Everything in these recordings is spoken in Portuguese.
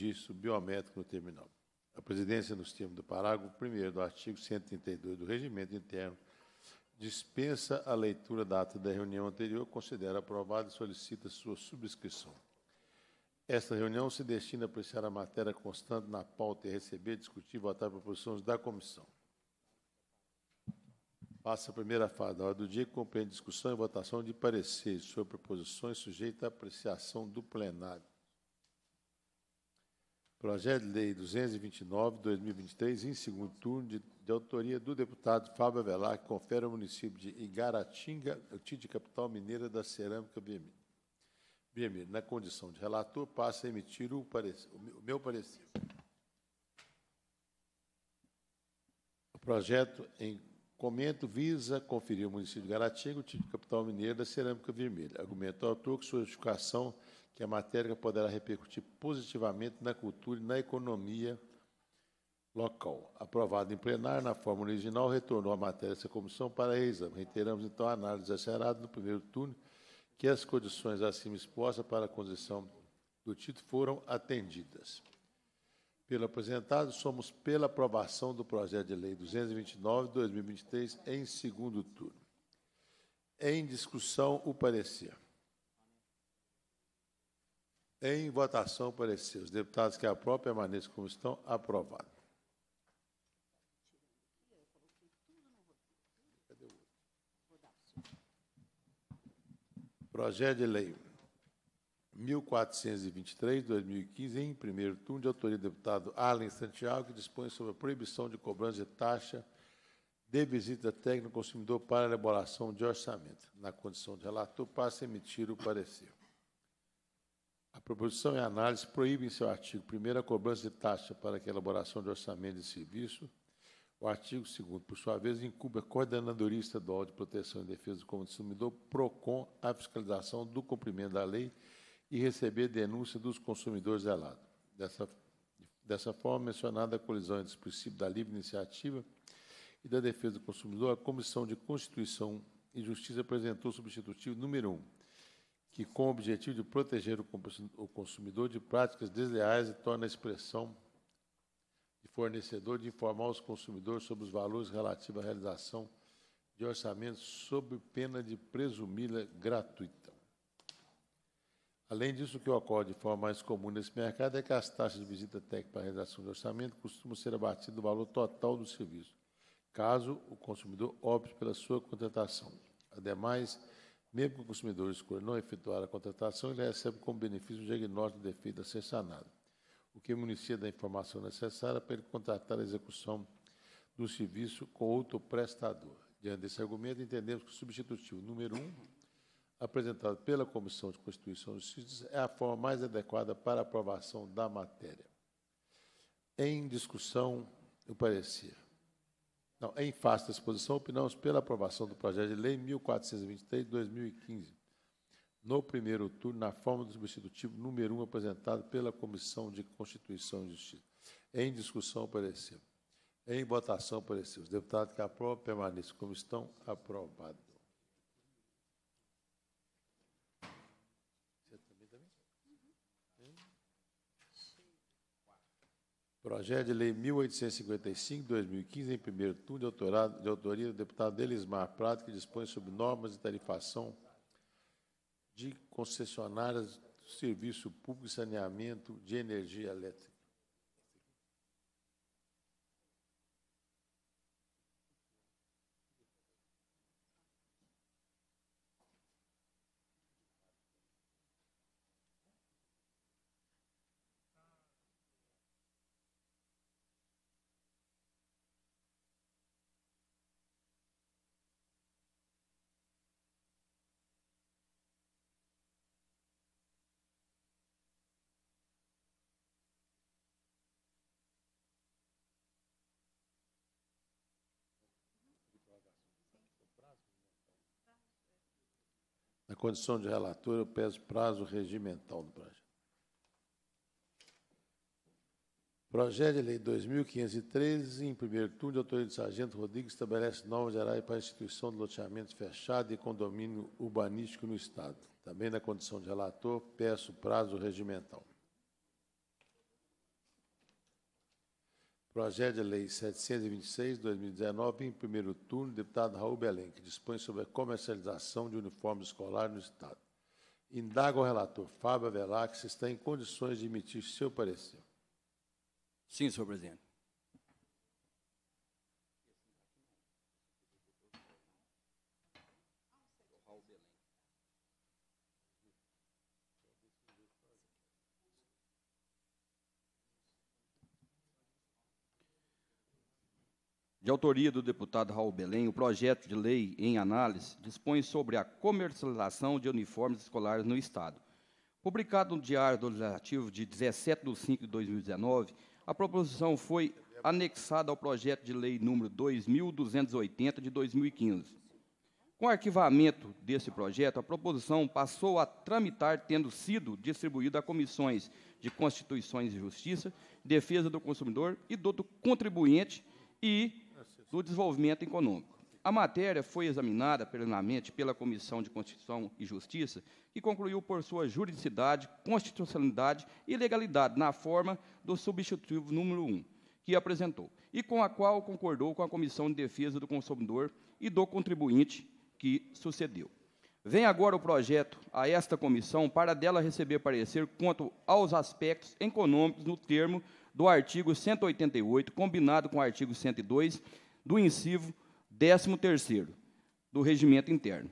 registro biométrico no terminal. A presidência, nos termos do parágrafo 1 do artigo 132 do Regimento Interno, dispensa a leitura da ata da reunião anterior, considera aprovada e solicita sua subscrição. Esta reunião se destina a apreciar a matéria constante na pauta e receber, discutir e votar proposições da comissão. Passa a primeira fase da hora do dia, que compreende discussão e votação de pareceres sobre proposições sujeitas à apreciação do plenário. Projeto de Lei 229, 2023, em segundo turno, de, de autoria do deputado Fábio Avelar, que confere ao município de Igaratinga, o título de capital mineira da cerâmica vermelha. BM, na condição de relator, passa a emitir o, parecer, o meu parecer. O projeto em comento visa conferir ao município de Garatinga o título de capital mineira da cerâmica vermelha. Argumento ao autor que sua justificação que a matéria poderá repercutir positivamente na cultura e na economia local. Aprovado em plenário, na forma original, retornou a matéria dessa comissão para reexame. Reiteramos, então, a análise acerada no primeiro turno, que as condições acima expostas para a concessão do título foram atendidas. Pelo apresentado, somos pela aprovação do projeto de lei 229-2023 em segundo turno. Em discussão, o parecer. Em votação, parecer. Os deputados que a própria maneira como estão. Aprovado. Projeto de lei 1423, 2015, em primeiro turno, de autoria do deputado Arlen Santiago, que dispõe sobre a proibição de cobrança de taxa de visita técnica ao consumidor para elaboração de orçamento. Na condição de relator, passa a emitir o parecer. Proposição e análise proíbe em seu artigo 1 a cobrança de taxa para a elaboração de orçamento de serviço. O artigo 2, por sua vez, incumbe a coordenadoria estadual de proteção e defesa do consumidor, PROCON, a fiscalização do cumprimento da lei e receber denúncia dos consumidores zelados. Dessa, dessa forma, é mencionada a colisão entre os princípios da livre iniciativa e da defesa do consumidor, a Comissão de Constituição e Justiça apresentou o substitutivo número 1. Um, que, com o objetivo de proteger o consumidor de práticas desleais e torna a expressão de fornecedor de informar os consumidores sobre os valores relativos à realização de orçamentos sob pena de presumida la gratuita. Além disso, o que ocorre de forma mais comum nesse mercado é que as taxas de visita técnica para a realização de orçamento costumam ser abatidas do valor total do serviço, caso o consumidor opte pela sua contratação. Ademais, mesmo que o consumidor escolha não efetuar a contratação, ele recebe como benefício o diagnóstico de defeito a ser sanado, o que municia da informação necessária para ele contratar a execução do serviço com outro prestador. Diante desse argumento, entendemos que o substitutivo número um, apresentado pela Comissão de Constituição e Justiça, é a forma mais adequada para a aprovação da matéria. Em discussão, o parecer. Não, em face da exposição, opinamos pela aprovação do projeto de lei 1423 de 2015, no primeiro turno, na forma do substitutivo número 1 apresentado pela Comissão de Constituição e Justiça. Em discussão, apareceu. Em votação, apareceu. Os deputados que aprovam permaneçam como estão, aprovados. Projeto de Lei 1855, 2015, em primeiro turno, de, autorado, de autoria do deputado Delismar Prado, que dispõe sobre normas de tarifação de concessionárias do serviço público e saneamento de energia elétrica. condição de relator, eu peço prazo regimental do projeto. Projeto de Lei 2.513, em primeiro turno, de autoria do Sargento Rodrigues, estabelece novas gerais para a instituição de loteamento fechado e condomínio urbanístico no Estado. Também na condição de relator, peço prazo regimental. Projeto de Lei 726-2019, em primeiro turno, deputado Raul Belém, que dispõe sobre a comercialização de uniformes escolares no Estado. Indaga o relator Fábio Avelar que se está em condições de emitir seu parecer. Sim, senhor presidente. De autoria do deputado Raul Belém, o projeto de lei em análise dispõe sobre a comercialização de uniformes escolares no Estado. Publicado no Diário do Legislativo de 17 de 5 de 2019, a proposição foi anexada ao projeto de lei número 2280 de 2015. Com o arquivamento desse projeto, a proposição passou a tramitar, tendo sido distribuída a comissões de Constituições e Justiça, Defesa do Consumidor e do, do Contribuinte e do desenvolvimento econômico. A matéria foi examinada plenamente pela Comissão de Constituição e Justiça, que concluiu por sua juridicidade, constitucionalidade e legalidade na forma do substitutivo número 1, que apresentou, e com a qual concordou com a Comissão de Defesa do Consumidor e do Contribuinte, que sucedeu. Vem agora o projeto a esta comissão para dela receber parecer quanto aos aspectos econômicos no termo do artigo 188, combinado com o artigo 102 do inciso 13º do regimento interno.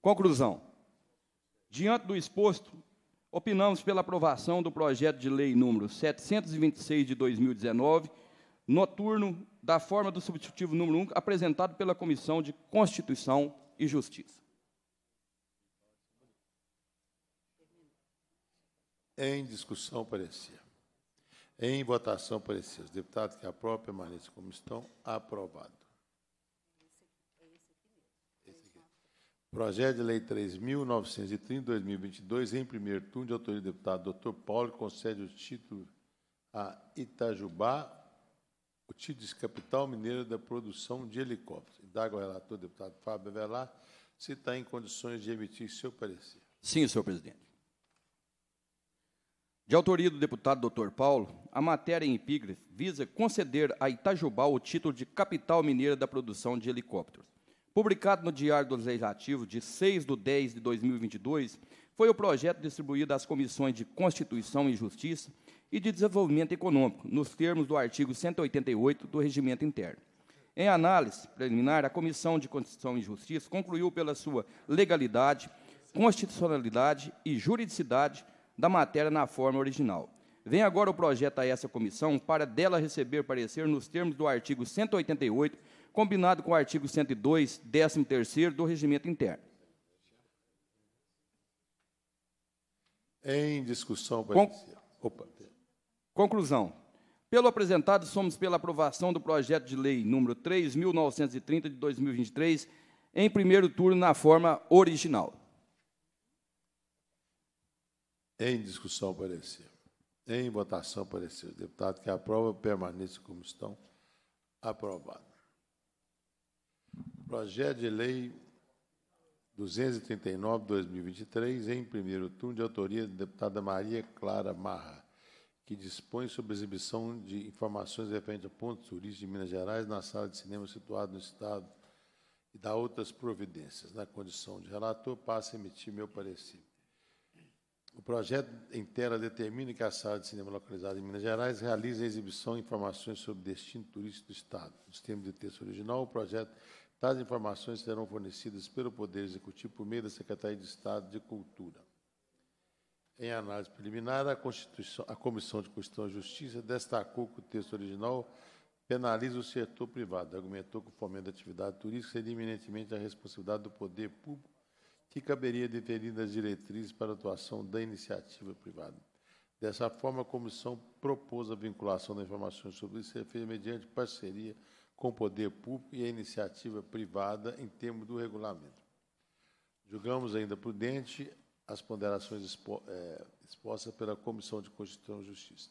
Conclusão. Diante do exposto, opinamos pela aprovação do projeto de lei número 726 de 2019, noturno da forma do substitutivo número 1, apresentado pela Comissão de Constituição e Justiça. Em discussão, parecia. Em votação, parecer deputado, deputados que própria permaneçam como estão. Aprovado. Projeto de Lei 3.930, 2022, em primeiro turno, de autoria do deputado Dr. Paulo, concede o título a Itajubá, o título de capital mineira da produção de helicópteros. Indaga relator, deputado Fábio Avelar, se está em condições de emitir seu parecer. Sim, senhor presidente. De autoria do deputado Dr. Paulo, a matéria em epígrafe visa conceder a Itajubá o título de capital mineira da produção de helicópteros. Publicado no Diário do Legislativo de 6 de 10 de 2022, foi o projeto distribuído às comissões de Constituição e Justiça e de Desenvolvimento Econômico, nos termos do artigo 188 do Regimento Interno. Em análise preliminar, a Comissão de Constituição e Justiça concluiu pela sua legalidade, constitucionalidade e juridicidade da matéria na forma original. Vem agora o projeto a essa comissão para dela receber parecer nos termos do artigo 188, combinado com o artigo 102, 13º do Regimento Interno. Em discussão, Con Opa. Conclusão. Pelo apresentado, somos pela aprovação do projeto de lei número 3.930 de 2023, em primeiro turno na forma original. Em discussão, parecer. Em votação, parecer. deputado que aprova permaneça como estão. Aprovado. Projeto de lei 239-2023, em primeiro turno, de autoria da deputada Maria Clara Marra, que dispõe sobre exibição de informações referentes a pontos turísticos de Minas Gerais na sala de cinema situada no Estado e da outras providências. Na condição de relator, passo a emitir meu parecer. O projeto em tela determina que a sala de cinema localizada em Minas Gerais realize a exibição e informações sobre destino turístico do Estado. Nos termos de texto original, o projeto, tais informações serão fornecidas pelo Poder Executivo por meio da Secretaria de Estado de Cultura. Em análise preliminar, a, a Comissão de Constituição e Justiça destacou que o texto original penaliza o setor privado, argumentou que o fomento da atividade turística seria eminentemente a responsabilidade do poder público que caberia definir as diretrizes para a atuação da iniciativa privada. Dessa forma, a comissão propôs a vinculação das informações sobre isso feita mediante parceria com o poder público e a iniciativa privada em termos do regulamento. Julgamos ainda prudente as ponderações expo, é, expostas pela Comissão de Constituição e Justiça.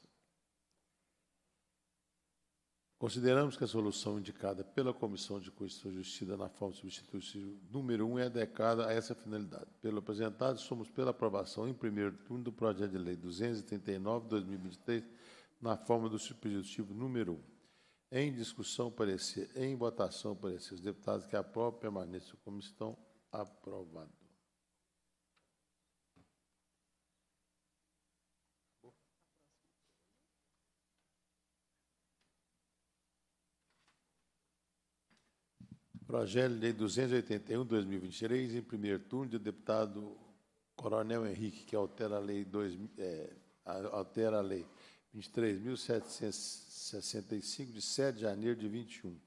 Consideramos que a solução indicada pela Comissão de Constituição e Justiça na forma substitutiva número 1 é adequada a essa finalidade. Pelo apresentado, somos pela aprovação em primeiro turno do projeto de lei 239/2023 na forma do substitutivo número 1. Em discussão, parecer em votação, parecer os deputados que aprovam permaneçam como estão aprovado. Projeto de Lei 281, 2023, em primeiro turno, do deputado Coronel Henrique, que altera a Lei, é, lei 23.765, de 7 de janeiro de 21,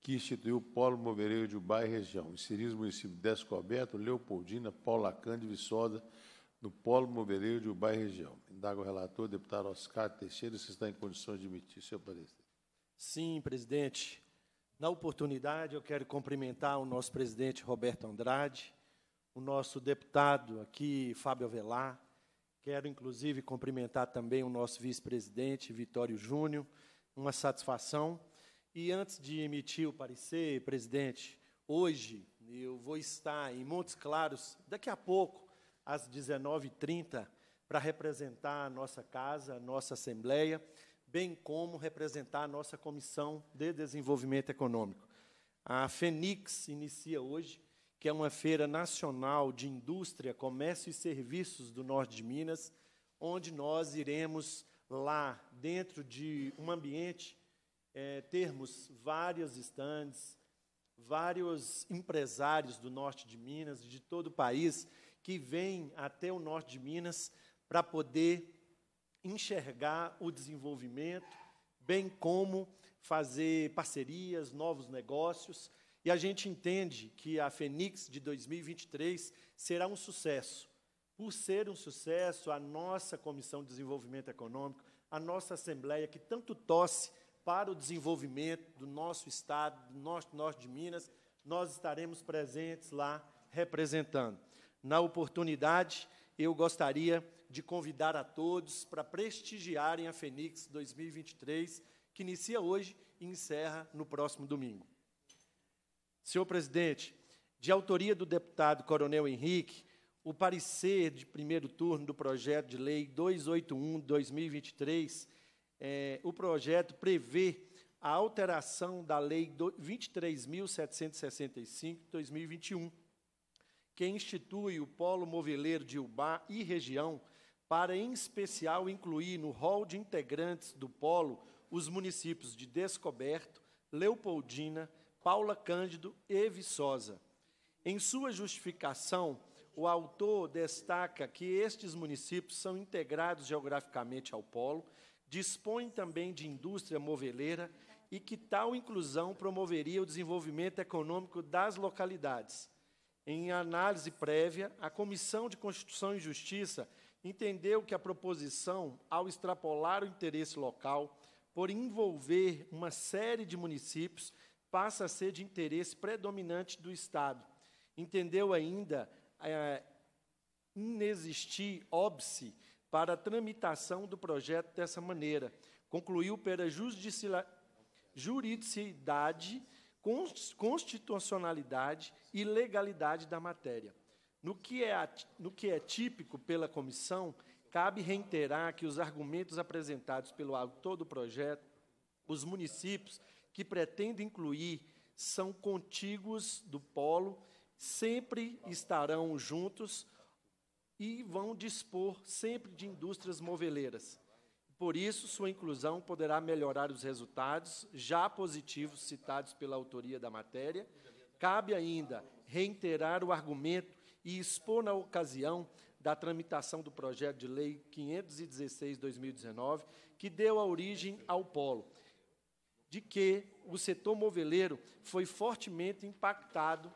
que instituiu o Polo Movereiro de Ubai região, inserir os municípios Descoberto, Leopoldina, Paula Cândido e Viçosa, no Polo Movereiro de Ubai região. Indago o relator, deputado Oscar Teixeira, se está em condições de emitir seu parecer. Sim, presidente. Na oportunidade, eu quero cumprimentar o nosso presidente Roberto Andrade, o nosso deputado aqui, Fábio Avelar. Quero, inclusive, cumprimentar também o nosso vice-presidente, Vitório Júnior. Uma satisfação. E antes de emitir o parecer, presidente, hoje eu vou estar em Montes Claros, daqui a pouco, às 19h30, para representar a nossa casa, a nossa Assembleia bem como representar a nossa Comissão de Desenvolvimento Econômico. A Fenix inicia hoje, que é uma feira nacional de indústria, comércio e serviços do norte de Minas, onde nós iremos lá, dentro de um ambiente, é, termos vários estandes, vários empresários do norte de Minas, de todo o país, que vêm até o norte de Minas para poder enxergar o desenvolvimento, bem como fazer parcerias, novos negócios. E a gente entende que a Fenix de 2023 será um sucesso. Por ser um sucesso, a nossa Comissão de Desenvolvimento Econômico, a nossa Assembleia, que tanto tosse para o desenvolvimento do nosso Estado, do nosso norte de Minas, nós estaremos presentes lá representando. Na oportunidade, eu gostaria de convidar a todos para prestigiarem a Fenix 2023, que inicia hoje e encerra no próximo domingo. Senhor presidente, de autoria do deputado Coronel Henrique, o parecer de primeiro turno do projeto de lei 281-2023, é, o projeto prevê a alteração da Lei 23.765-2021, que institui o Polo Moveleiro de Ubá e Região para, em especial, incluir no rol de integrantes do polo os municípios de Descoberto, Leopoldina, Paula Cândido e Viçosa. Em sua justificação, o autor destaca que estes municípios são integrados geograficamente ao polo, dispõem também de indústria moveleira e que tal inclusão promoveria o desenvolvimento econômico das localidades. Em análise prévia, a Comissão de Constituição e Justiça entendeu que a proposição, ao extrapolar o interesse local, por envolver uma série de municípios, passa a ser de interesse predominante do Estado. Entendeu ainda é, inexistir óbice para a tramitação do projeto dessa maneira. Concluiu pela juridicidade, constitucionalidade e legalidade da matéria. No que, é, no que é típico pela comissão, cabe reiterar que os argumentos apresentados pelo autor do projeto, os municípios que pretendem incluir são contíguos do polo, sempre estarão juntos e vão dispor sempre de indústrias moveleiras. Por isso, sua inclusão poderá melhorar os resultados já positivos citados pela autoria da matéria. Cabe ainda reiterar o argumento e expor na ocasião da tramitação do projeto de lei 516/2019, que deu a origem ao polo, de que o setor moveleiro foi fortemente impactado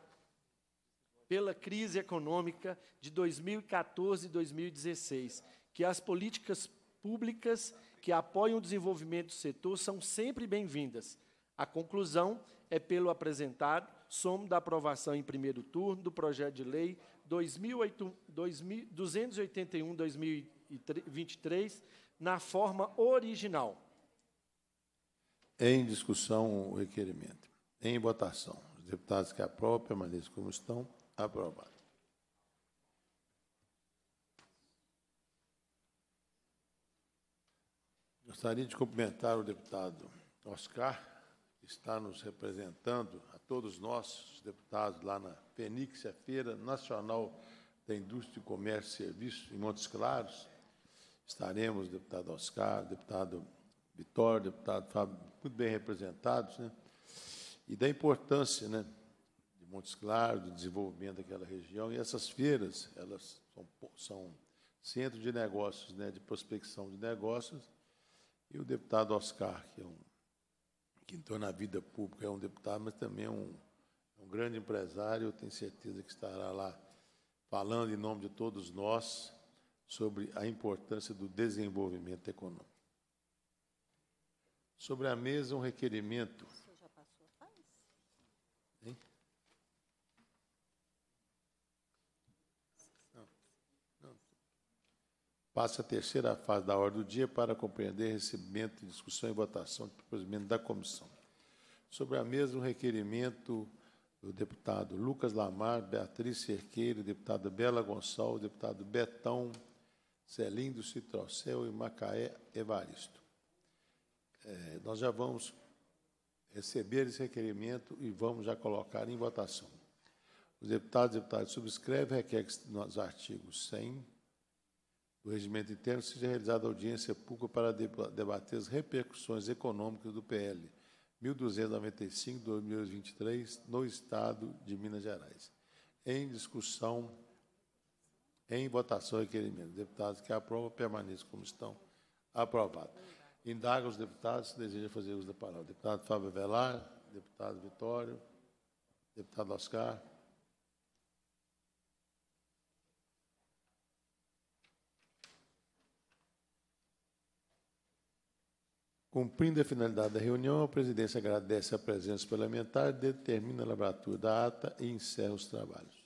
pela crise econômica de 2014 e 2016, que as políticas públicas que apoiam o desenvolvimento do setor são sempre bem-vindas. A conclusão é pelo apresentado, somo da aprovação em primeiro turno do projeto de lei 281-2023 na forma original. Em discussão o requerimento. Em votação. Os deputados que aprovam permaneçam como estão. Aprovado. Gostaria de cumprimentar o deputado Oscar está nos representando, a todos nós, os deputados, lá na Fenix, a Feira Nacional da Indústria, Comércio e Serviços, em Montes Claros. Estaremos, deputado Oscar, deputado Vitório, deputado Fábio, muito bem representados, né? e da importância né, de Montes Claros, do desenvolvimento daquela região. E essas feiras, elas são, são centro de negócios, né, de prospecção de negócios, e o deputado Oscar, que é um que entrou na vida pública, é um deputado, mas também é um, é um grande empresário. Eu tenho certeza que estará lá falando em nome de todos nós sobre a importância do desenvolvimento econômico. Sobre a mesa, um requerimento Passa a terceira fase da ordem do dia para compreender recebimento, discussão e votação de procedimento da comissão. Sobre a mesma, o requerimento do deputado Lucas Lamar, Beatriz Cerqueira, deputada Bela Gonçalves, deputado Betão, Celindo Citrocel e Macaé Evaristo. É, nós já vamos receber esse requerimento e vamos já colocar em votação. Os deputados e deputadas subscrevem, requer que nos artigos 100, o Regimento Interno, seja realizada audiência pública para debater as repercussões econômicas do PL 1295-2023 no Estado de Minas Gerais. Em discussão, em votação, requerimento. Deputados que aprovam, permaneçam como estão. Aprovado. Indaga os deputados se desejam fazer uso da palavra. Deputado Fábio Velar, deputado Vitório, deputado Oscar. Cumprindo a finalidade da reunião, a presidência agradece a presença parlamentar, determina a elaboratura da ata e encerra os trabalhos.